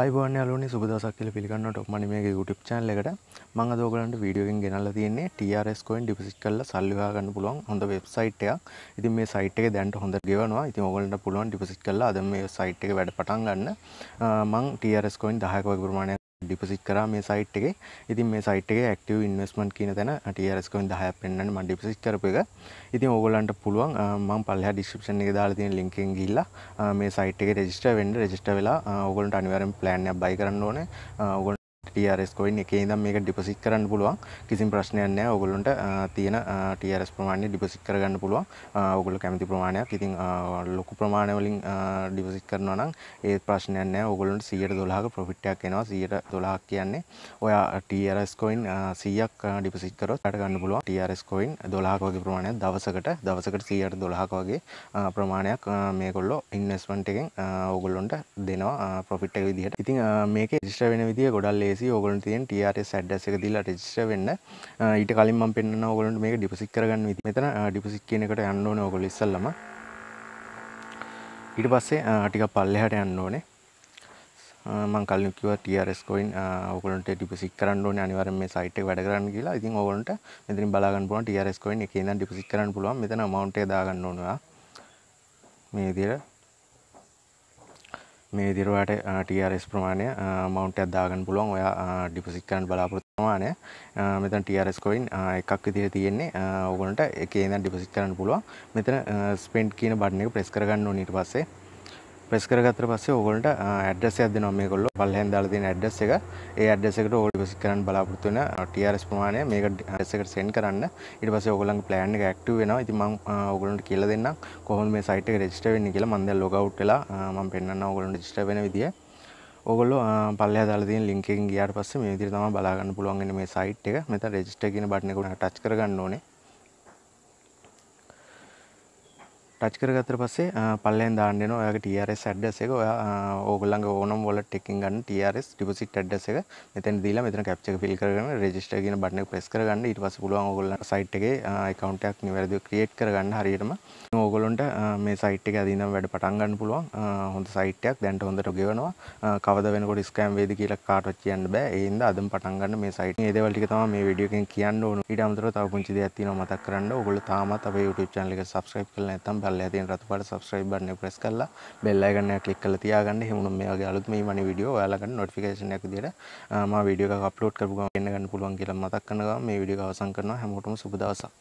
අයිබෝන අලුනි සුබදසක් කියල පිළිගන්නට මනිමගේ YouTube channel එකට මම අද ඔයගලන්ට වීඩියෝ එකෙන් ගෙනල්ලා තියෙන්නේ TRS coin deposit කරලා සල්ලි හොයා ගන්න පුළුවන් හොඳ වෙබ්සයිට් එකක්. ඉතින් මේ සයිට් එකේ දැන්ට හොඳ ගෙවනවා. ඉතින් ඔයගලන්ට පුළුවන් deposit කරලා අද මේ සයිට් එකේ වැඩ පටන් ගන්න. මම TRS coin 10ක වගේ ප්‍රමාණයක් ඩිපසිට් කරා මේ සයිට් එකේ. ඉතින් මේ සයිට් එකේ ඇක්ටිව් ඉන්වෙස්ට්මන්ට් කියන තැන TRS coin 10ක් පෙන්වන්න මම ඩිපොසිට් කරපු එක. ඉතින් ඕගොල්ලන්ට පුළුවන් මම පල්ලෙහා ඩිස්ක්‍රිප්ෂන් එකේ දාලා තියෙන link එකෙන් ගිහිල්ලා මේ සයිට් එකේ රෙජිස්ටර් වෙන්න රෙජිස්ටර් වෙලා ඕගොල්ලන්ට අනිවාර්යෙන් plan එකක් buy කරන්න ඕනේ. ඕගොල්ලෝ TRS කොයින් එකේ ඉඳන් මේක ඩිපොසිට් කරන්න පුළුවන් කිසිම ප්‍රශ්නයක් නැහැ ඔයගොල්ලන්ට තියෙන TRS ප්‍රමාණය ඩිපොසිට් කරගන්න පුළුවන් ඔයගොල්ලෝ කැමති ප්‍රමාණයක් ඉතින් ලොකු ප්‍රමාණය වලින් ඩිපොසිට් කරනවා නම් ඒ ප්‍රශ්නයක් නැහැ ඔයගොල්ලන්ට 112ක ප්‍රොෆිට් එකක් එනවා 112ක් කියන්නේ ඔයා TRS කොයින් 100ක් ඩිපොසිට් කරොත් රට ගන්න පුළුවන් TRS කොයින් 12ක වගේ ප්‍රමාණයක් දවසකට දවසකට 112ක වගේ ප්‍රමාණයක් මේගොල්ලෝ ඉන්වෙස්ට්මන්ට් එකෙන් ඔයගොල්ලන්ට දෙනවා ප්‍රොෆිට් එක විදිහට ඉතින් මේකේ රෙජිස්ටර් වෙන විදිය ගොඩක් ලේසි ලේසි ඔගලන් තියෙන් TRS ඇඩ්ඩස් එක දීලා රෙජිස්ටර් වෙන්න. ඊට කලින් මම පෙන්නන ඕගලන්ට මේක ඩිපොසිට් කරගන්න විදිහ. මෙතන ඩිපොසිට් කියන එකට යන්න ඕනේ ඔයගොල්ලෝ ඉස්සල්ලාම. ඊට පස්සේ ටිකක් පල්ලෙහාට යන්න ඕනේ. මං කලින් කිව්වා TRS coin ඔයගලන්ට ඩිපොසිට් කරන්න ඕනේ අනිවාර්යෙන් මේ සයිට් එක වැඩ කරන්න කියලා. ඉතින් ඔයගලන්ට මෙතනින් බලා ගන්න පුළුවන් TRS coin එකේ ඉඳන් ඩිපොසිට් කරන්න පුළුවන්. මෙතන amount එක දා ගන්න ඕනවා. මේ විදිහට මේ විදිරවාට TRS ප්‍රමාණය මවන්ට අදදාගන්න පුළුවන් ඔයා ඩිපසික් කරන්න බලාපොරත්තුමානය මෙතන් TRS කොයින් එකක් විදිර තියෙන්නේ ඕගොනට එකන ඩිපසික් කරන්න පුළුවන් මෙතන ස්පෙන්ට් කියන බඩ්න එක ප්‍රෙස් කරගන්න නිට පස්සේ ප්‍රෙස් කරගත්තට පස්සේ ඕගොල්ලන්ට ඇඩ්‍රස් එකක් දෙනවා මේගොල්ලෝ පල්ලෙහෙන් දාලා තියෙන ඇඩ්‍රස් එක. ඒ ඇඩ්‍රස් එකට ඕගොල්ලෝ ඩිපොසිට් කරන්න බලාපොරොත්තු වෙන TRS ප්‍රමාණය මේක ඇඩ්‍රස් එකට සෙන්ඩ් කරන්න. ඊට පස්සේ ඕගොල්ලන්ගේ plan එක ඇක්ටිව් වෙනවා. ඉතින් මම ඕගොල්ලන්ට කියලා දෙන්නම් කොහොමද මේ site එක register වෙන්නේ කියලා. මම දැන් log out වෙලා මම පෙන්නන්නම් ඕගොල්ලන්ට register වෙන විදිය. ඔගොල්ලෝ පල්ලෙහා දාලා තියෙන link එකකින් ගියාට පස්සේ මේ විදිහට තමයි බලා ගන්න පුළුවන් වෙන්නේ මේ site එක. මෙතන register කියන බටන් එකට touch කරගන්න ඕනේ. ටච් කරගත්තට පස්සේ පල්ලෙන් දාන්න එනවා ඔයාගේ TRS ඇඩ්‍රස් එක ඔයා ඕගොල්ලන්ගේ ඕනම wallet එකකින් ගන්න TRS deposit address එක මෙතෙන් දීලා මෙතන captcha එක fill කරගෙන register කියන බටන් එක press කරගන්න ඊට පස්සේ පුළුවන් ඕගොල්ලන් site එකේ account එකක් නිවැරදිව create කරගන්න හරියටම ඕගොල්ලොන්ට මේ site එක ඇදින් වැඩ පටන් ගන්න පුළුවන් හොඳ site එකක් දැන්ට හොඳට ගෙවනවා කවද වෙනකොට scam වේද කියලා කාටවත් කියන්න බෑ ඒ හින්දා අදම පටන් ගන්න මේ site මේ දේවල් ටික තමයි මේ වීඩියෝ එකෙන් කියන්න ඕන ඊට අමතරව තව පුංචි දෙයක් තියෙනවා මතක් කරන්න ඕගොල්ලෝ තාමත් අපේ YouTube channel එක subscribe කරලා නැත්නම් පල්ලෙහා තියෙන රතු පාට subscribe button එක press කරලා bell icon එක click කරලා තියාගන්න. එහෙම වුණොත් මේ වගේ අලුත්ම ඊමණි වීඩියෝ ඔයාලා ගන්න notification එකක් විදියට මම වීඩියෝ එකක් upload කරපු ගමන් එන්න ගන්න පුළුවන් කියලා මතක් කරනවා. මේ වීඩියෝ එක අවසන් කරනවා. හැමෝටම සුබ දවසක්.